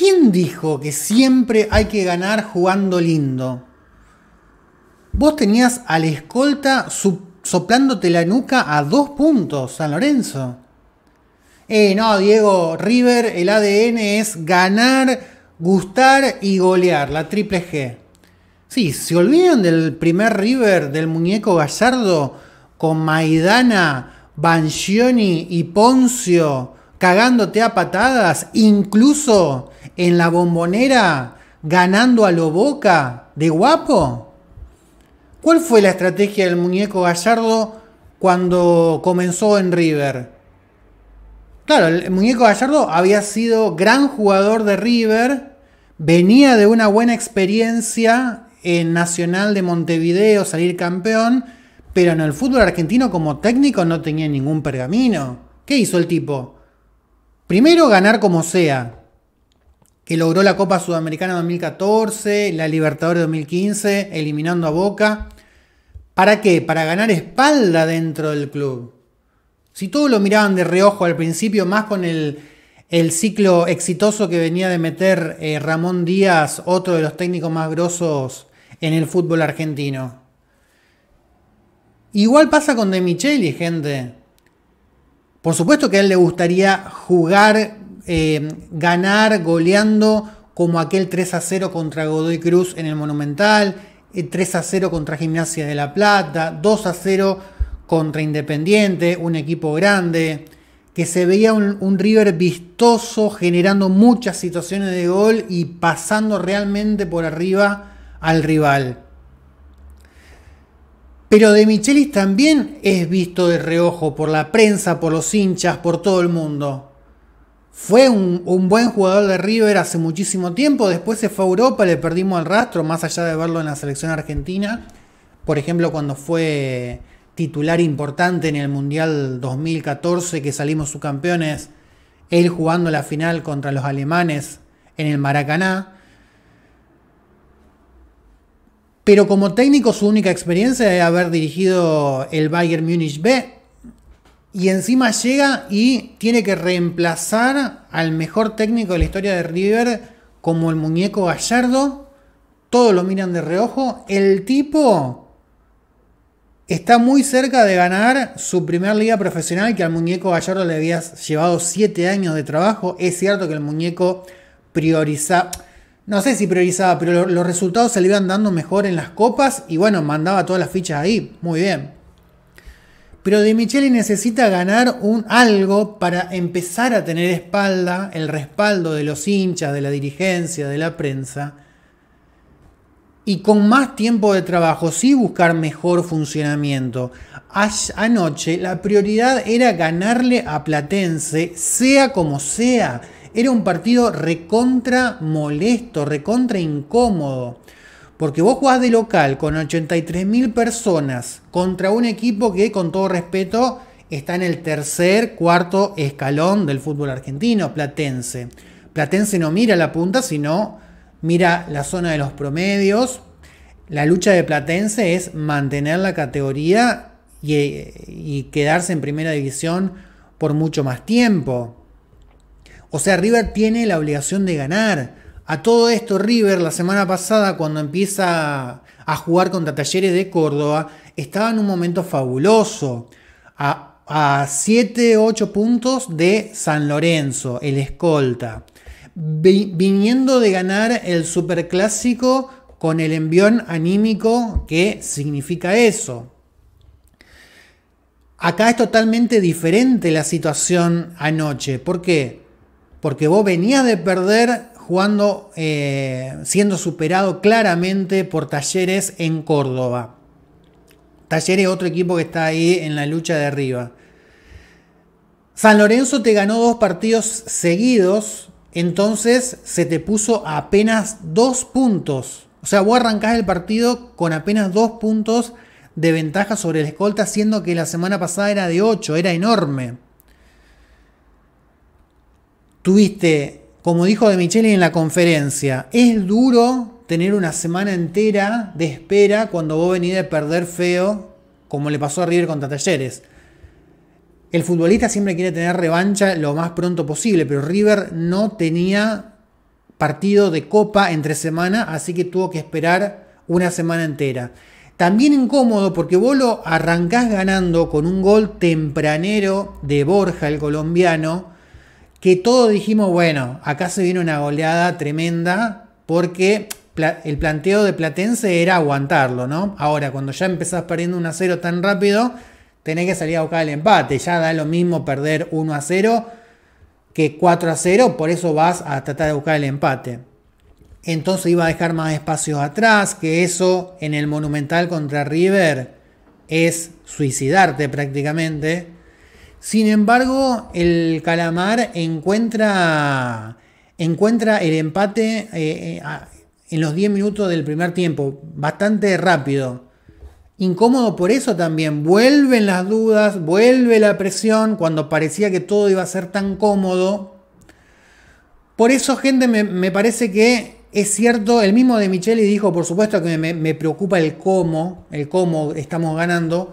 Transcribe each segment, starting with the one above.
¿Quién dijo que siempre hay que ganar jugando lindo? Vos tenías al escolta soplándote la nuca a dos puntos, San Lorenzo. Eh, no, Diego, River, el ADN es ganar, gustar y golear, la triple G. Sí, se olvidan del primer River del muñeco Gallardo con Maidana, Bancioni y Poncio cagándote a patadas, incluso en la bombonera, ganando a lo boca de guapo? ¿Cuál fue la estrategia del muñeco Gallardo cuando comenzó en River? Claro, el muñeco Gallardo había sido gran jugador de River, venía de una buena experiencia en Nacional de Montevideo, salir campeón, pero en el fútbol argentino como técnico no tenía ningún pergamino. ¿Qué hizo el tipo? Primero ganar como sea, que logró la Copa Sudamericana 2014, la Libertadores 2015, eliminando a Boca. ¿Para qué? Para ganar espalda dentro del club. Si todos lo miraban de reojo al principio, más con el, ciclo exitoso que venía de meter eh, Ramón Díaz, otro de los técnicos más grosos en el fútbol argentino. Igual pasa con De Micheli, gente. Por supuesto que a él le gustaría jugar, eh, ganar, goleando como aquel 3 a 0 contra Godoy Cruz en el Monumental, 3 eh, a 0 contra Gimnasia de la Plata, 2 a 0 contra Independiente, un equipo grande, que se veía un River vistoso, generando muchas situaciones de gol y pasando realmente por arriba al rival. Pero De Michelis también es visto de reojo por la prensa, por los hinchas, por todo el mundo. Fue un, buen jugador de River hace muchísimo tiempo, después se fue a Europa, le perdimos el rastro, más allá de verlo en la selección argentina. Por ejemplo, cuando fue titular importante en el Mundial 2014, que salimos subcampeones, él jugando la final contra los alemanes en el Maracaná. Pero como técnico su única experiencia es haber dirigido el Bayern Múnich B. Y encima llega y tiene que reemplazar al mejor técnico de la historia de River como el muñeco Gallardo. Todos lo miran de reojo. El tipo está muy cerca de ganar su primer liga profesional que al muñeco Gallardo le había llevado 7 años de trabajo. Es cierto que el muñeco prioriza no sé si priorizaba, pero los resultados se le iban dando mejor en las copas y bueno, mandaba todas las fichas ahí, muy bien. Pero De Micheli necesita ganar un algo para empezar a tener espalda, el respaldo de los hinchas, de la dirigencia, de la prensa. Y con más tiempo de trabajo, sí buscar mejor funcionamiento. Anoche la prioridad era ganarle a Platense, sea como sea era un partido recontra molesto, recontra incómodo. Porque vos jugás de local con 83.000 personas contra un equipo que, con todo respeto, está en el tercer, cuarto escalón del fútbol argentino, Platense. Platense no mira la punta, sino mira la zona de los promedios. La lucha de Platense es mantener la categoría y, y quedarse en primera división por mucho más tiempo. O sea, River tiene la obligación de ganar. A todo esto, River la semana pasada, cuando empieza a jugar contra Talleres de Córdoba, estaba en un momento fabuloso. A 7, 8 puntos de San Lorenzo, el escolta. Viniendo de ganar el superclásico con el envión anímico que significa eso. Acá es totalmente diferente la situación anoche. ¿Por qué? porque vos venías de perder jugando, eh, siendo superado claramente por Talleres en Córdoba. Talleres otro equipo que está ahí en la lucha de arriba. San Lorenzo te ganó dos partidos seguidos, entonces se te puso apenas dos puntos. O sea, vos arrancás el partido con apenas dos puntos de ventaja sobre el escolta, siendo que la semana pasada era de ocho, era enorme. Tuviste, como dijo De Micheli en la conferencia, es duro tener una semana entera de espera cuando vos venís a perder feo, como le pasó a River contra Talleres. El futbolista siempre quiere tener revancha lo más pronto posible, pero River no tenía partido de copa entre semana, así que tuvo que esperar una semana entera. También incómodo porque vos lo arrancás ganando con un gol tempranero de Borja, el colombiano, que todos dijimos, bueno, acá se viene una goleada tremenda porque el planteo de Platense era aguantarlo, ¿no? Ahora, cuando ya empezás perdiendo 1 a 0 tan rápido, tenés que salir a buscar el empate. Ya da lo mismo perder 1 a 0 que 4 a 0, por eso vas a tratar de buscar el empate. Entonces iba a dejar más espacios atrás, que eso en el Monumental contra River es suicidarte prácticamente sin embargo, el calamar encuentra, encuentra el empate eh, eh, en los 10 minutos del primer tiempo, bastante rápido. Incómodo por eso también, vuelven las dudas, vuelve la presión cuando parecía que todo iba a ser tan cómodo. Por eso, gente, me, parece que es cierto, el mismo de Micheli dijo, por supuesto que me, me preocupa el cómo, el cómo estamos ganando,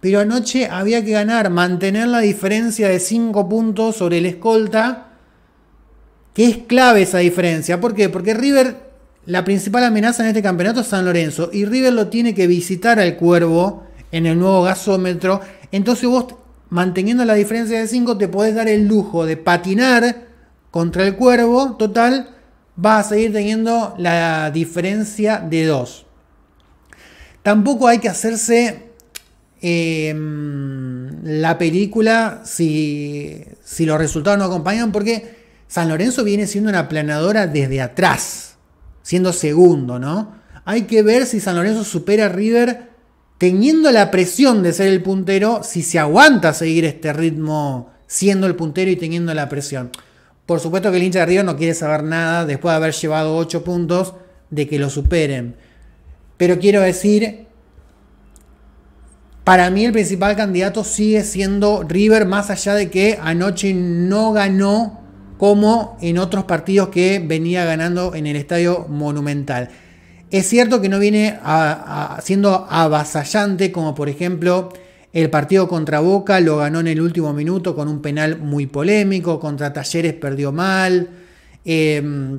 pero anoche había que ganar, mantener la diferencia de 5 puntos sobre el escolta, que es clave esa diferencia. ¿Por qué? Porque River, la principal amenaza en este campeonato es San Lorenzo, y River lo tiene que visitar al cuervo en el nuevo gasómetro. Entonces vos, manteniendo la diferencia de 5, te podés dar el lujo de patinar contra el cuervo, total, vas a seguir teniendo la diferencia de 2. Tampoco hay que hacerse Em, la película si, si los resultados no acompañan, porque San Lorenzo viene siendo una planadora desde atrás, siendo segundo, ¿no? Hay que ver si San Lorenzo supera a River teniendo la presión de ser el puntero, si se aguanta seguir este ritmo siendo el puntero y teniendo la presión. Por supuesto que el hincha de River no quiere saber nada después de haber llevado 8 puntos de que lo superen. Pero quiero decir para mí el principal candidato sigue siendo River, más allá de que anoche no ganó como en otros partidos que venía ganando en el Estadio Monumental. Es cierto que no viene siendo avasallante, como por ejemplo el partido contra Boca lo ganó en el último minuto con un penal muy polémico, contra Talleres perdió mal, em,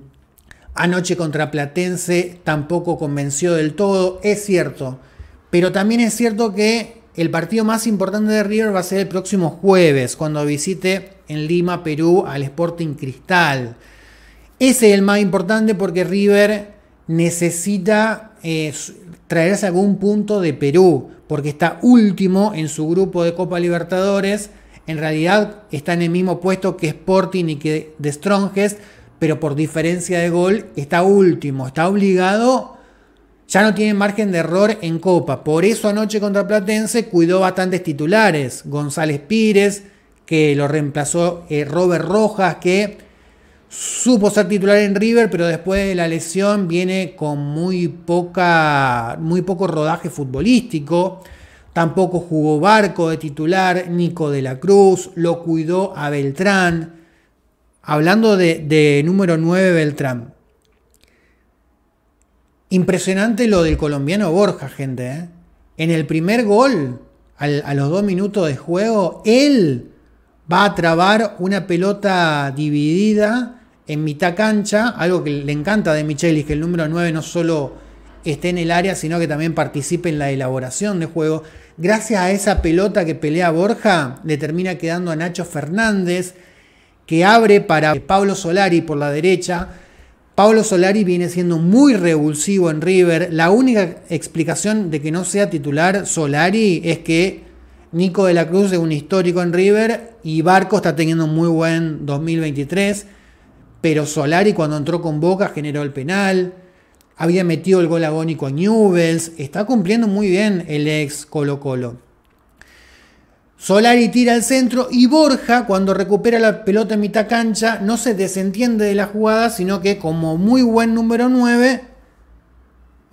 anoche contra Platense tampoco convenció del todo, es cierto, pero también es cierto que el partido más importante de River va a ser el próximo jueves, cuando visite en Lima, Perú, al Sporting Cristal. Ese es el más importante porque River necesita eh, traerse algún punto de Perú, porque está último en su grupo de Copa Libertadores. En realidad está en el mismo puesto que Sporting y que de Strongest, pero por diferencia de gol está último. Está obligado ya no tiene margen de error en Copa. Por eso anoche contra Platense cuidó bastantes titulares. González Pires, que lo reemplazó eh, Robert Rojas, que supo ser titular en River, pero después de la lesión viene con muy, poca, muy poco rodaje futbolístico. Tampoco jugó Barco de titular, Nico de la Cruz, lo cuidó a Beltrán. Hablando de, de número 9 Beltrán, Impresionante lo del colombiano Borja, gente. ¿eh? En el primer gol, a los dos minutos de juego, él va a trabar una pelota dividida en mitad cancha, algo que le encanta de Michelis, que el número 9 no solo esté en el área, sino que también participe en la elaboración de juego. Gracias a esa pelota que pelea Borja, le termina quedando a Nacho Fernández, que abre para Pablo Solari por la derecha Pablo Solari viene siendo muy revulsivo en River. La única explicación de que no sea titular Solari es que Nico de la Cruz es un histórico en River y Barco está teniendo un muy buen 2023. Pero Solari cuando entró con Boca generó el penal. Había metido el gol agónico a Newells. Está cumpliendo muy bien el ex Colo Colo. Solari tira al centro y Borja, cuando recupera la pelota en mitad cancha, no se desentiende de la jugada, sino que como muy buen número 9,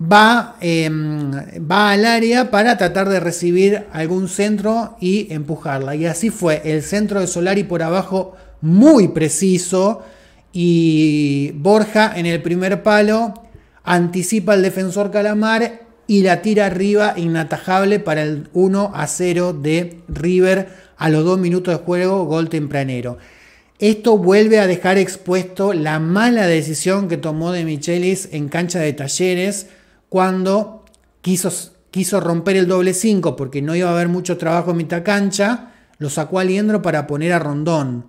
va, em, va al área para tratar de recibir algún centro y empujarla. Y así fue, el centro de Solari por abajo muy preciso y Borja en el primer palo anticipa al defensor Calamar y la tira arriba inatajable para el 1 a 0 de River a los dos minutos de juego, gol tempranero. Esto vuelve a dejar expuesto la mala decisión que tomó de Michelis en cancha de talleres cuando quiso, quiso romper el doble 5 porque no iba a haber mucho trabajo en mitad cancha, lo sacó a Liendro para poner a Rondón.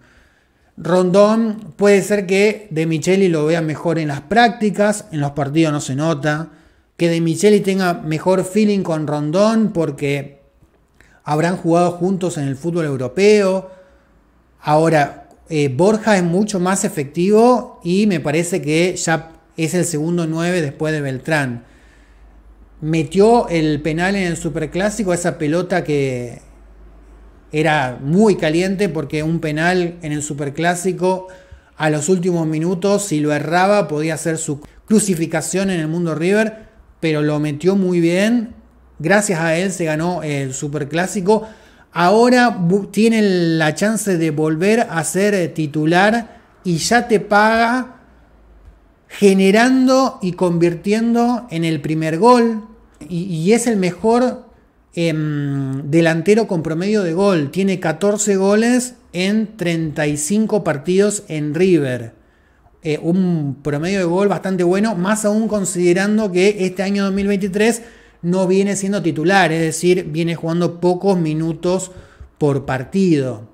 Rondón puede ser que de Michelis lo vea mejor en las prácticas, en los partidos no se nota, que De Micheli tenga mejor feeling con Rondón porque habrán jugado juntos en el fútbol europeo. Ahora, eh, Borja es mucho más efectivo y me parece que ya es el segundo 9 después de Beltrán. Metió el penal en el Superclásico, esa pelota que era muy caliente porque un penal en el Superclásico a los últimos minutos, si lo erraba, podía ser su crucificación en el mundo River pero lo metió muy bien. Gracias a él se ganó el Superclásico. Ahora tiene la chance de volver a ser eh, titular y ya te paga generando y convirtiendo en el primer gol. Y, es el mejor em, delantero con promedio de gol. Tiene 14 goles en 35 partidos en River. Eh, un promedio de gol bastante bueno, más aún considerando que este año 2023 no viene siendo titular, es decir, viene jugando pocos minutos por partido.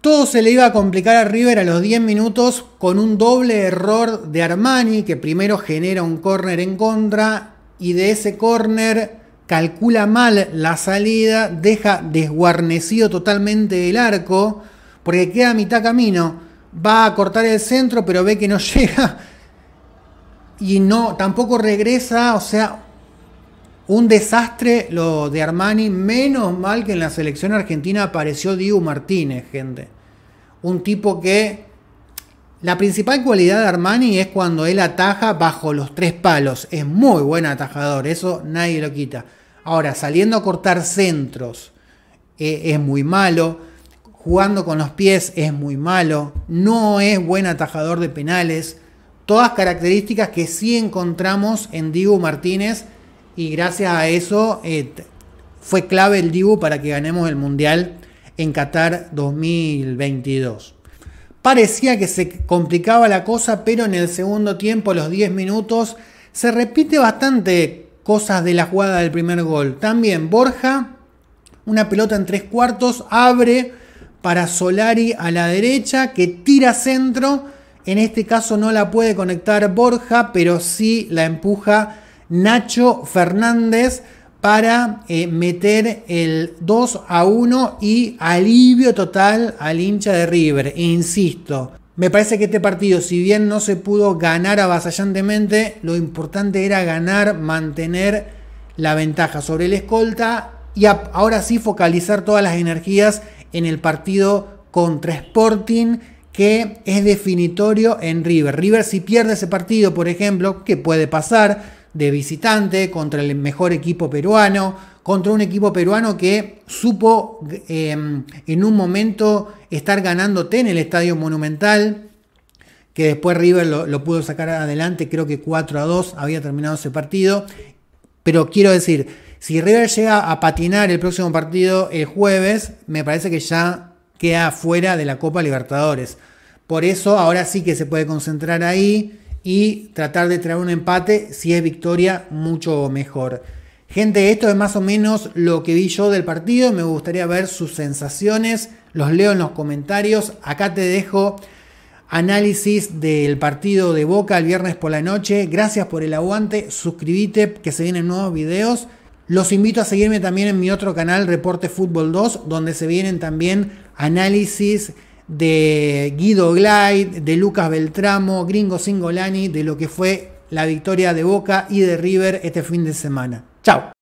Todo se le iba a complicar a River a los 10 minutos con un doble error de Armani, que primero genera un córner en contra y de ese córner calcula mal la salida, deja desguarnecido totalmente el arco, porque queda a mitad camino va a cortar el centro, pero ve que no llega y no, tampoco regresa, o sea, un desastre lo de Armani, menos mal que en la selección argentina apareció Diego Martínez, gente. Un tipo que la principal cualidad de Armani es cuando él ataja bajo los tres palos. Es muy buen atajador, eso nadie lo quita. Ahora, saliendo a cortar centros eh, es muy malo jugando con los pies es muy malo, no es buen atajador de penales, todas características que sí encontramos en Dibu Martínez y gracias a eso eh, fue clave el Dibu para que ganemos el Mundial en Qatar 2022. Parecía que se complicaba la cosa, pero en el segundo tiempo, los 10 minutos, se repite bastante cosas de la jugada del primer gol. También Borja, una pelota en tres cuartos, abre para Solari a la derecha, que tira centro. En este caso no la puede conectar Borja, pero sí la empuja Nacho Fernández para eh, meter el 2 a 1 y alivio total al hincha de River. Insisto, me parece que este partido, si bien no se pudo ganar avasallantemente, lo importante era ganar, mantener la ventaja sobre el escolta y ahora sí focalizar todas las energías en el partido contra Sporting que es definitorio en River. River si pierde ese partido, por ejemplo, que puede pasar de visitante contra el mejor equipo peruano, contra un equipo peruano que supo em, en un momento estar ganándote en el Estadio Monumental, que después River lo pudo sacar adelante, creo que 4 a 2 había terminado ese partido. Pero quiero decir, si River llega a patinar el próximo partido el jueves, me parece que ya queda fuera de la Copa Libertadores. Por eso ahora sí que se puede concentrar ahí y tratar de traer un empate. Si es victoria, mucho mejor. Gente, esto es más o menos lo que vi yo del partido. Me gustaría ver sus sensaciones. Los leo en los comentarios. Acá te dejo análisis del partido de Boca el viernes por la noche. Gracias por el aguante. Suscríbete que se vienen nuevos videos. Los invito a seguirme también en mi otro canal, Reporte Fútbol 2, donde se vienen también análisis de Guido Glide, de Lucas Beltramo, Gringo Singolani, de lo que fue la victoria de Boca y de River este fin de semana. Chao.